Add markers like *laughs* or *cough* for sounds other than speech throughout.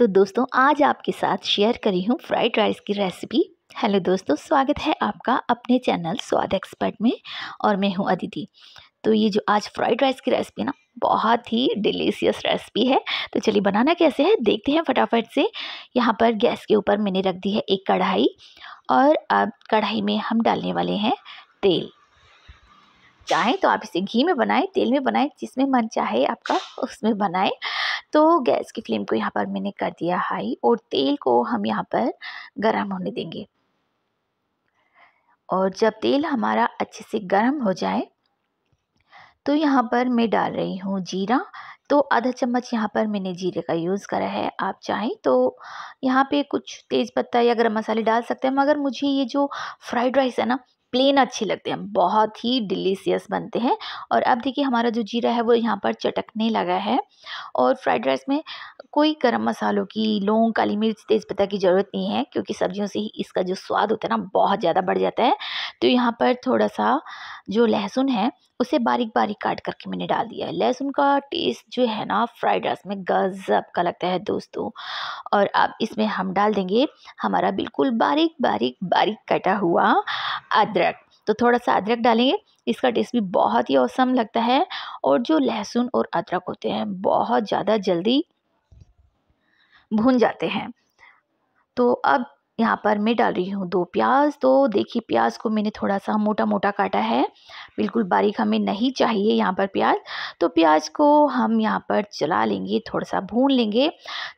तो दोस्तों आज आपके साथ शेयर करी हूँ फ्राइड राइस की रेसिपी हेलो दोस्तों स्वागत है आपका अपने चैनल स्वाद एक्सपर्ट में और मैं हूँ अदिति तो ये जो आज फ्राइड राइस की रेसिपी ना बहुत ही डिलीशियस रेसिपी है तो चलिए बनाना कैसे है देखते हैं फटाफट से यहाँ पर गैस के ऊपर मैंने रख दी है एक कढ़ाई और अब कढ़ाई में हम डालने वाले हैं तेल चाहें तो आप इसे घी में बनाएं तेल में बनाएं जिसमें मन चाहे आपका उसमें बनाएं तो गैस की फ्लेम को यहाँ पर मैंने कर दिया हाई और तेल को हम यहाँ पर गर्म होने देंगे और जब तेल हमारा अच्छे से गर्म हो जाए तो यहाँ पर मैं डाल रही हूँ जीरा तो आधा चम्मच यहाँ पर मैंने जीरे का यूज़ करा है आप चाहें तो यहाँ पे कुछ तेज़पत्ता या गरम मसाले डाल सकते हैं मगर मुझे ये जो फ्राइड राइस है ना प्लेन अच्छे लगते हैं बहुत ही डिलीसियस बनते हैं और अब देखिए हमारा जो जीरा है वो यहाँ पर चटकने लगा है और फ्राइड राइस में कोई गर्म मसालों की लौंग काली मिर्च तेज़पत्ता की ज़रूरत नहीं है क्योंकि सब्जियों से ही इसका जो स्वाद होता है ना बहुत ज़्यादा बढ़ जाता है तो यहाँ पर थोड़ा सा जो लहसुन है उसे बारीक बारीक काट करके मैंने डाल दिया है लहसुन का टेस्ट जो है ना फ्राइड राइस में गजब का लगता है दोस्तों और अब इसमें हम डाल देंगे हमारा बिल्कुल बारीक बारीक बारीक कटा हुआ अदरक तो थोड़ा सा अदरक डालेंगे इसका टेस्ट भी बहुत ही औसम लगता है और जो लहसुन और अदरक होते हैं बहुत ज़्यादा जल्दी भून जाते हैं तो अब यहाँ पर मैं डाल रही हूँ दो प्याज तो देखिए प्याज को मैंने थोड़ा सा मोटा मोटा काटा है बिल्कुल बारीक हमें नहीं चाहिए यहाँ पर प्याज तो प्याज को हम यहाँ पर चला लेंगे थोड़ा सा भून लेंगे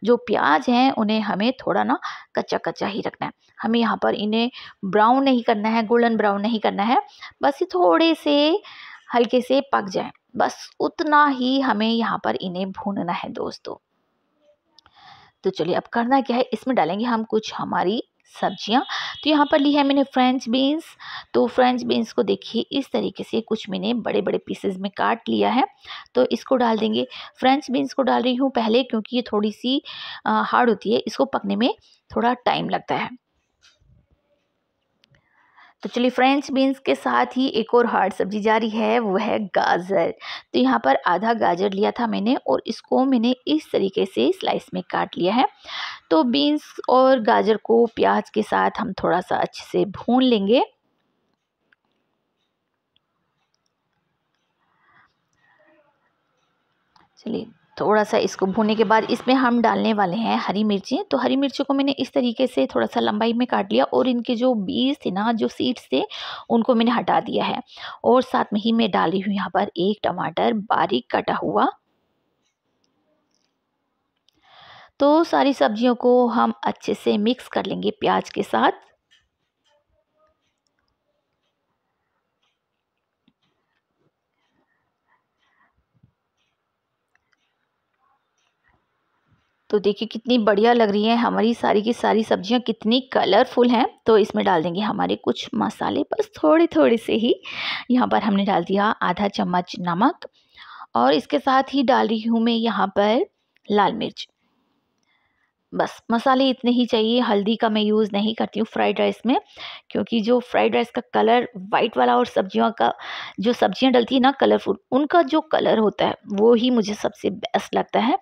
जो प्याज हैं उन्हें हमें थोड़ा ना कच्चा कच्चा ही रखना है हमें यहाँ पर इन्हें ब्राउन नहीं करना है गोल्डन ब्राउन नहीं करना है बस ये थोड़े से हल्के से पक जाए बस उतना ही हमें यहाँ पर इन्हें भूनना है दोस्तों तो चलिए अब करना क्या है इसमें डालेंगे हम कुछ हमारी सब्जियां तो यहाँ पर ली है मैंने फ्रेंच बीन्स तो फ्रेंच बीन्स को देखिए इस तरीके से कुछ मैंने बड़े बड़े पीसेज में काट लिया है तो इसको डाल देंगे फ्रेंच बीन्स को डाल रही हूँ पहले क्योंकि ये थोड़ी सी हार्ड होती है इसको पकने में थोड़ा टाइम लगता है तो चलिए फ्रेंच बीन्स के साथ ही एक और हार्ड सब्जी जारी है वो है गाजर तो यहाँ पर आधा गाजर लिया था मैंने और इसको मैंने इस तरीके से स्लाइस में काट लिया है तो बीन्स और गाजर को प्याज के साथ हम थोड़ा सा अच्छे से भून लेंगे चलिए थोड़ा सा इसको भूनने के बाद इसमें हम डालने वाले हैं हरी मिर्ची तो हरी मिर्ची को मैंने इस तरीके से थोड़ा सा लंबाई में काट लिया और इनके जो बीज थे ना जो सीड्स थे उनको मैंने हटा दिया है और साथ में ही मैं डाली हूँ यहाँ पर एक टमाटर बारीक कटा हुआ तो सारी सब्जियों को हम अच्छे से मिक्स कर लेंगे प्याज के साथ तो देखिए कितनी बढ़िया लग रही है हमारी सारी की सारी सब्जियां कितनी कलरफुल हैं तो इसमें डाल देंगे हमारे कुछ मसाले बस थोड़े थोड़े से ही यहाँ पर हमने डाल दिया आधा चम्मच नमक और इसके साथ ही डाल रही हूँ मैं यहाँ पर लाल मिर्च बस मसाले इतने ही चाहिए हल्दी का मैं यूज़ नहीं करती हूँ फ्राइड राइस में क्योंकि जो फ्राइड राइस का कलर वाइट वाला और सब्जियों का जो सब्जियाँ डलती है ना कलरफुल उनका जो कलर होता है वो ही मुझे सबसे बेस्ट लगता है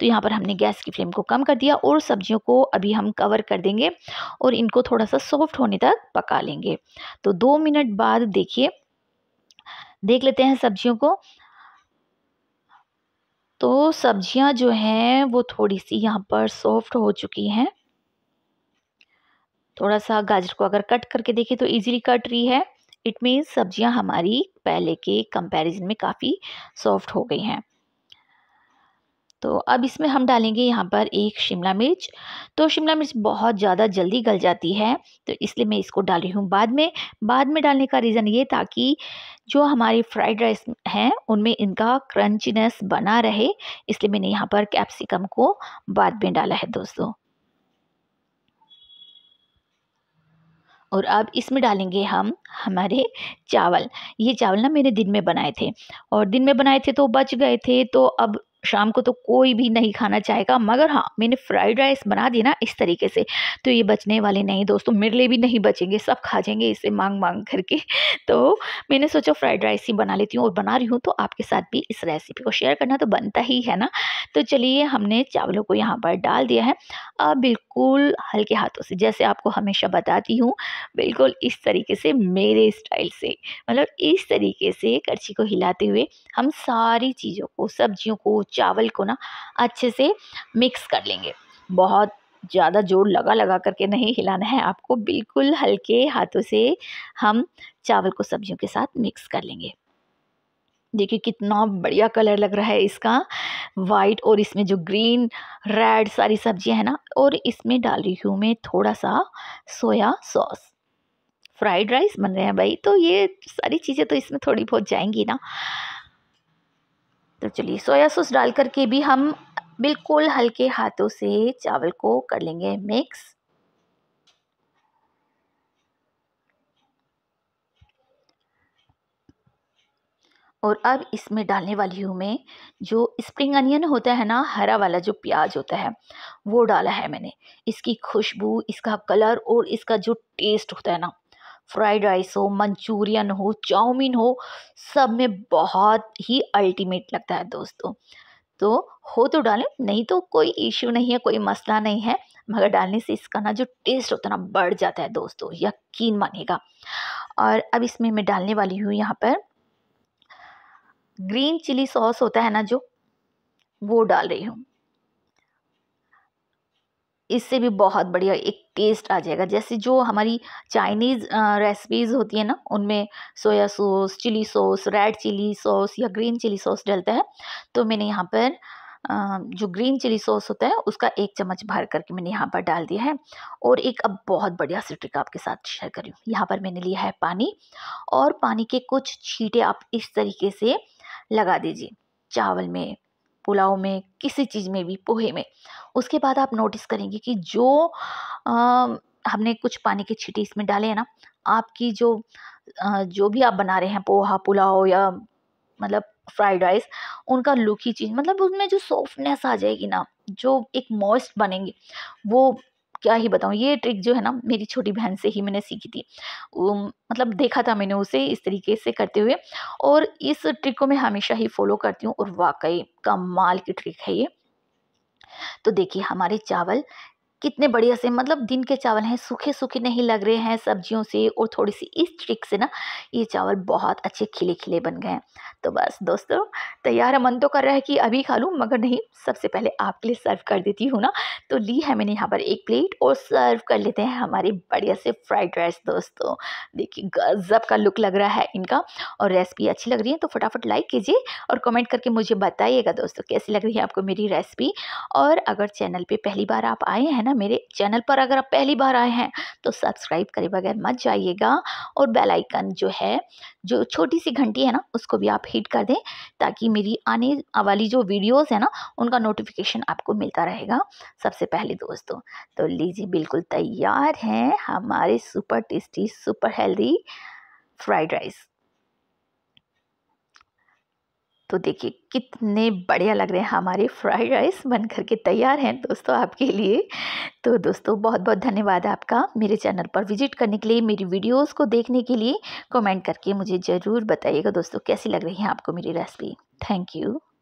तो यहाँ पर हमने गैस की फ्लेम को कम कर दिया और सब्जियों को अभी हम कवर कर देंगे और इनको थोड़ा सा सॉफ्ट होने तक पका लेंगे तो दो मिनट बाद देखिए देख लेते हैं सब्जियों को तो सब्जियां जो हैं वो थोड़ी सी यहाँ पर सॉफ्ट हो चुकी हैं थोड़ा सा गाजर को अगर कट करके देखें तो इजीली कट रही है इट मीन्स सब्जियां हमारी पहले के कंपैरिजन में काफ़ी सॉफ्ट हो गई हैं तो अब इसमें हम डालेंगे यहाँ पर एक शिमला मिर्च तो शिमला मिर्च बहुत ज़्यादा जल्दी गल जाती है तो इसलिए मैं इसको डाल रही हूँ बाद में बाद में डालने का रीज़न ये ताकि जो हमारे फ्राइड राइस हैं उनमें इनका क्रंचीनेस बना रहे इसलिए मैंने यहाँ पर कैप्सिकम को बाद में डाला है दोस्तों और अब इसमें डालेंगे हम हमारे चावल ये चावल ना मैंने दिन में बनाए थे और दिन में बनाए थे तो बच गए थे तो अब शाम को तो कोई भी नहीं खाना चाहेगा मगर हाँ मैंने फ्राइड राइस बना दिया ना इस तरीके से तो ये बचने वाले नहीं दोस्तों मेरे लिए भी नहीं बचेंगे सब खा जाएंगे इसे मांग मांग करके *laughs* तो मैंने सोचा फ्राइड राइस ही बना लेती हूँ और बना रही हूँ तो आपके साथ भी इस रेसिपी को शेयर करना तो बनता ही है ना तो चलिए हमने चावलों को यहाँ पर डाल दिया है अब बिल्कुल हल्के हाथों से जैसे आपको हमेशा बताती हूँ बिल्कुल इस तरीके से मेरे स्टाइल से मतलब इस तरीके से करछी को हिलाते हुए हम सारी चीज़ों को सब्जियों को चावल को ना अच्छे से मिक्स कर लेंगे बहुत ज़्यादा जोर लगा लगा करके नहीं हिलाना है आपको बिल्कुल हल्के हाथों से हम चावल को सब्जियों के साथ मिक्स कर लेंगे देखिए कितना बढ़िया कलर लग रहा है इसका वाइट और इसमें जो ग्रीन रेड सारी सब्जियां हैं ना और इसमें डाल रही हूँ मैं थोड़ा सा सोया सॉस फ्राइड राइस बन रहे हैं भाई तो ये सारी चीज़ें तो इसमें थोड़ी बहुत जाएंगी ना तो चलिए सोया सॉस डाल करके भी हम बिल्कुल हल्के हाथों से चावल को कर लेंगे मिक्स और अब इसमें डालने वाली हूँ मैं जो स्प्रिंग अनियन होता है ना हरा वाला जो प्याज होता है वो डाला है मैंने इसकी खुशबू इसका कलर और इसका जो टेस्ट होता है ना फ्राइड राइस हो मंचूरियन हो चाउमीन हो सब में बहुत ही अल्टीमेट लगता है दोस्तों तो हो तो डालें नहीं तो कोई इश्यू नहीं है कोई मसला नहीं है मगर डालने से इसका ना जो टेस्ट होता है ना बढ़ जाता है दोस्तों यकीन मानेगा और अब इसमें मैं डालने वाली हूँ यहाँ पर ग्रीन चिली सॉस होता है ना जो वो डाल रही हूँ इससे भी बहुत बढ़िया एक टेस्ट आ जाएगा जैसे जो हमारी चाइनीज़ रेसिपीज़ होती है ना उनमें soya sauce chilli sauce red chilli sauce या ग्रीन चिली सॉस डलता है तो मैंने यहाँ पर जो ग्रीन चिली सॉस होता है उसका एक चम्मच भर करके मैंने यहाँ पर डाल दिया है और एक अब बहुत बढ़िया सी ट्रिक आपके साथ शेयर करी हूँ यहाँ पर मैंने लिया है पानी और पानी के कुछ छीटे आप इस तरीके से लगा दीजिए चावल में पुलाव में किसी चीज़ में भी पोहे में उसके बाद आप नोटिस करेंगे कि जो आ, हमने कुछ पानी के छिटे इसमें डाले हैं ना आपकी जो आ, जो भी आप बना रहे हैं पोहा पुलाव या मतलब फ्राइड राइस उनका ही चीज़ मतलब उनमें जो सॉफ्टनेस आ जाएगी ना जो एक मॉइस्ट बनेंगे वो क्या ही बताऊँ ये ट्रिक जो है ना मेरी छोटी बहन से ही मैंने सीखी थी मतलब देखा था मैंने उसे इस तरीके से करते हुए और इस ट्रिक को मैं हमेशा ही फॉलो करती हूँ और वाकई कमाल की ट्रिक है ये तो देखिए हमारे चावल कितने बढ़िया से मतलब दिन के चावल हैं सूखे सूखे नहीं लग रहे हैं सब्जियों से और थोड़ी सी इस ट्रिक से ना ये चावल बहुत अच्छे खिले खिले बन गए हैं तो बस दोस्तों तैयार मन तो कर रहा है कि अभी खा लूँ मगर नहीं सबसे पहले आपके लिए सर्व कर देती हूँ ना तो ली है मैंने यहाँ पर एक प्लेट और सर्व कर लेते हैं हमारे बढ़िया से फ्राइड राइस दोस्तों देखिए गजब का लुक लग रहा है इनका और रेसिपी अच्छी लग रही है तो फटाफट लाइक कीजिए और कमेंट करके मुझे बताइएगा दोस्तों कैसी लग रही है आपको मेरी रेसिपी और अगर चैनल पर पहली बार आप आए हैं ना और मेरे चैनल पर अगर आप पहली बार आए हैं तो सब्सक्राइब करे बगैर मत जाइएगा और बेल आइकन जो है जो छोटी सी घंटी है ना उसको भी आप हिट कर दें ताकि मेरी आने वाली जो वीडियोस है ना उनका नोटिफिकेशन आपको मिलता रहेगा सबसे पहले दोस्तों तो लीजिए बिल्कुल तैयार हैं हमारे super tasty super healthy fried rice तो देखिए कितने बढ़िया लग रहे हैं हमारे फ्राइड राइस बन कर के तैयार हैं दोस्तों आपके लिए तो दोस्तों बहुत बहुत धन्यवाद आपका मेरे चैनल पर विजिट करने के लिए मेरी वीडियोस को देखने के लिए कमेंट करके मुझे ज़रूर बताइएगा दोस्तों कैसी लग रही है आपको मेरी रेसिपी थैंक यू